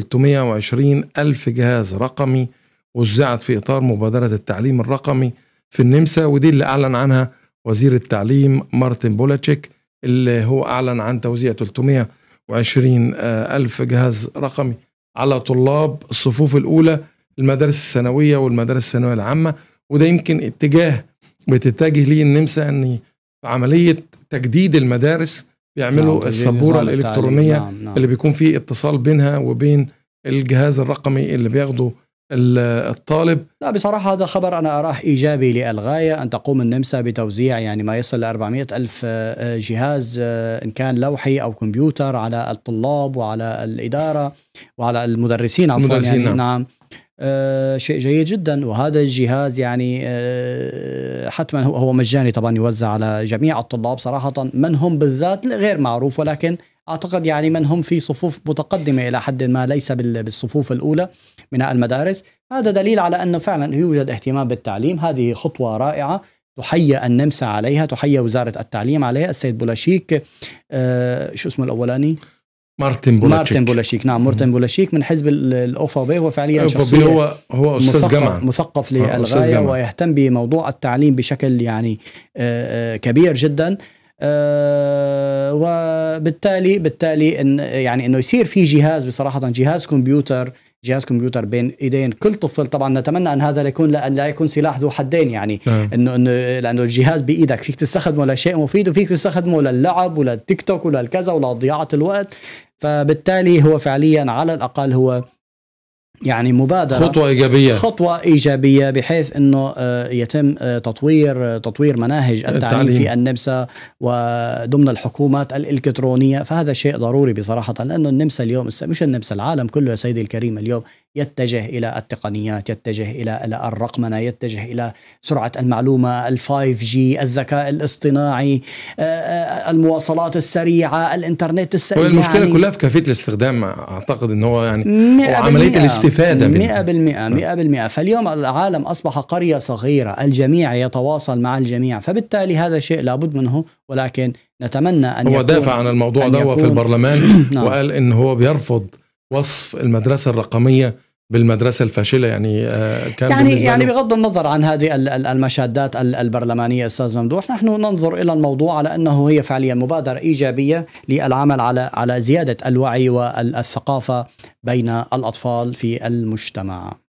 320 ألف جهاز رقمي وزعت في إطار مبادرة التعليم الرقمي في النمسا ودي اللي أعلن عنها وزير التعليم مارتن بولاتشيك اللي هو أعلن عن توزيع 320 ألف جهاز رقمي على طلاب الصفوف الأولى المدارس الثانوية والمدارس الثانوية العامة وده يمكن اتجاه بتتجه ليه النمسا أن عملية تجديد المدارس بيعملوا السبوره الالكترونيه نعم. نعم. اللي بيكون فيه اتصال بينها وبين الجهاز الرقمي اللي بياخده الطالب لا بصراحة هذا خبر أنا أراه إيجابي للغاية أن تقوم النمسا بتوزيع يعني ما يصل ل 400 ألف آه، جهاز آه، إن كان لوحي أو كمبيوتر على الطلاب وعلى الإدارة وعلى المدرسين عفوا يعني نعم. نعم آه، شيء جيد جدا وهذا الجهاز يعني آه، حتما هو مجاني طبعا يوزع على جميع الطلاب صراحه من هم بالذات غير معروف ولكن اعتقد يعني من هم في صفوف متقدمه الى حد ما ليس بالصفوف الاولى من المدارس هذا دليل على انه فعلا يوجد اهتمام بالتعليم هذه خطوه رائعه تحيى النمسا عليها تحيى وزاره التعليم عليها السيد بولاشيك آه، شو اسمه الاولاني مارتن بولاشيك مارتن بولاشيك نعم مارتن بولاشيك من حزب الاوفا بي هو فعليا شخص هو هو استاذ جامعه مثقف آه، للغايه ويهتم بموضوع التعليم بشكل يعني آه، آه، كبير جدا وبالتالي بالتالي إن يعني انه يصير في جهاز بصراحه جهاز كمبيوتر جهاز كمبيوتر بين ايدين كل طفل طبعا نتمنى ان هذا لا يكون لان لا يكون سلاح ذو حدين يعني نعم. انه انه لانه الجهاز بايدك فيك تستخدمه لشيء مفيد وفيك تستخدمه للعب وللتيك توك وللكذا ولضياعه الوقت فبالتالي هو فعليا على الاقل هو يعني مبادره خطوه ايجابيه خطوه ايجابيه بحيث انه آه، يتم آه، تطوير آه، تطوير مناهج التعليم, التعليم. في النمسا وضمن الحكومات الالكترونيه فهذا شيء ضروري بصراحه لانه النمسا اليوم مش النمسا العالم كله يا سيدي الكريم اليوم يتجه الى التقنيات يتجه الى الرقمنه يتجه الى سرعه المعلومه الفايف جي الذكاء الاصطناعي آه، آه، المواصلات السريعه الانترنت السريع المشكله يعني كلها في كيفيه الاستخدام اعتقد ان هو يعني وعمليه الاستفاده 100% 100% 100% فاليوم العالم اصبح قريه صغيره الجميع يتواصل مع الجميع فبالتالي هذا شيء لابد منه ولكن نتمنى ان هو يكون دافع عن الموضوع ده في البرلمان نعم. وقال ان هو بيرفض وصف المدرسه الرقميه بالمدرسة الفاشلة يعني آه، كان يعني يعني بغض النظر عن هذه المشادات البرلمانية أستاذ ممدوح نحن ننظر إلى الموضوع على أنه هي فعليا مبادرة إيجابية للعمل على على زيادة الوعي والثقافة بين الأطفال في المجتمع